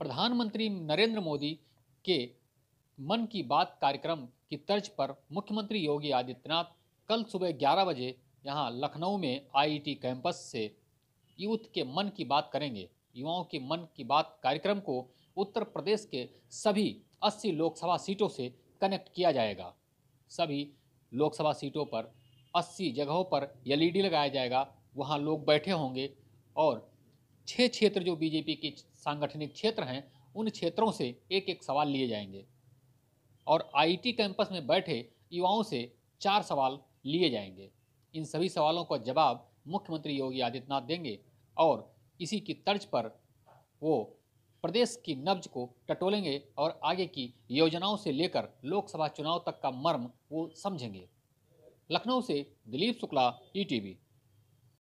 प्रधानमंत्री नरेंद्र मोदी के मन की बात कार्यक्रम की तर्ज पर मुख्यमंत्री योगी आदित्यनाथ कल सुबह 11 बजे यहां लखनऊ में आईटी कैंपस से यूथ के मन की बात करेंगे युवाओं के मन की बात कार्यक्रम को उत्तर प्रदेश के सभी 80 लोकसभा सीटों से कनेक्ट किया जाएगा सभी लोकसभा सीटों पर 80 जगहों पर एलईडी लगाया जाएगा वहां लोग बैठे होंगे और छः क्षेत्र जो बीजेपी के सांगठनिक क्षेत्र हैं उन क्षेत्रों से एक एक सवाल लिए जाएंगे और आईटी कैंपस में बैठे युवाओं से चार सवाल लिए जाएंगे इन सभी सवालों का जवाब मुख्यमंत्री योगी आदित्यनाथ देंगे और इसी की तर्ज पर वो प्रदेश की नब्ज को टटोलेंगे और आगे की योजनाओं से लेकर लोकसभा चुनाव तक का मर्म वो समझेंगे लखनऊ से दिलीप शुक्ला ई e